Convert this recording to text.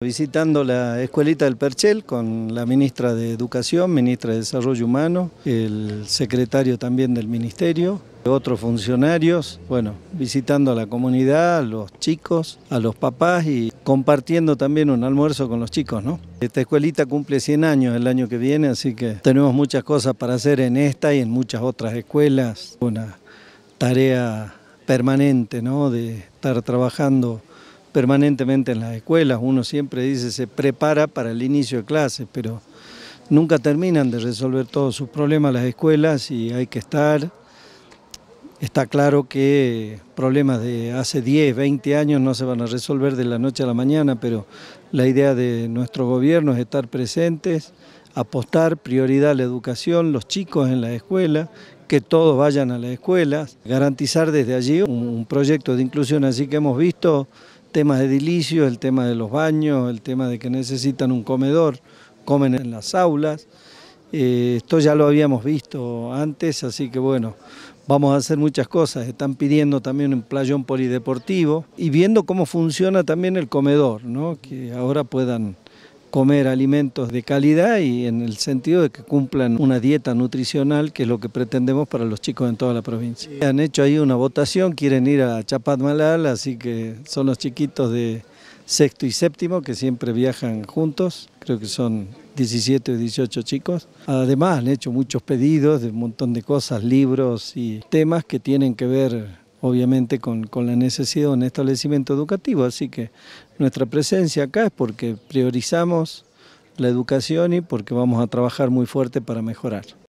Visitando la Escuelita del Perchel con la Ministra de Educación, Ministra de Desarrollo Humano, el secretario también del Ministerio, otros funcionarios, bueno, visitando a la comunidad, a los chicos, a los papás y compartiendo también un almuerzo con los chicos, ¿no? Esta escuelita cumple 100 años el año que viene, así que tenemos muchas cosas para hacer en esta y en muchas otras escuelas. Una tarea permanente, ¿no? De estar trabajando permanentemente en las escuelas. Uno siempre dice se prepara para el inicio de clases, pero nunca terminan de resolver todos sus problemas las escuelas y hay que estar. Está claro que problemas de hace 10, 20 años no se van a resolver de la noche a la mañana, pero la idea de nuestro gobierno es estar presentes, apostar prioridad a la educación, los chicos en la escuela, que todos vayan a las escuelas, garantizar desde allí un, proyecto de inclusión, así que hemos visto de edilicios, el tema de los baños, el tema de que necesitan un comedor, comen en las aulas. Eh, esto ya lo habíamos visto antes, así que bueno, vamos a hacer muchas cosas. Están pidiendo también un playón polideportivo y viendo cómo funciona también el comedor, ¿no? que ahora puedan comer alimentos de calidad y en el sentido de que cumplan una dieta nutricional, que es lo que pretendemos para los chicos en toda la provincia. Han hecho ahí una votación, quieren ir a Chapadmalal, así que son los chiquitos de sexto y séptimo que siempre viajan juntos, creo que son 17 o 18 chicos. Además han hecho muchos pedidos de un montón de cosas, libros y temas que tienen que ver obviamente con, con, la necesidad de un establecimiento educativo, así que nuestra presencia acá es porque priorizamos la educación y porque vamos a trabajar muy fuerte para mejorar.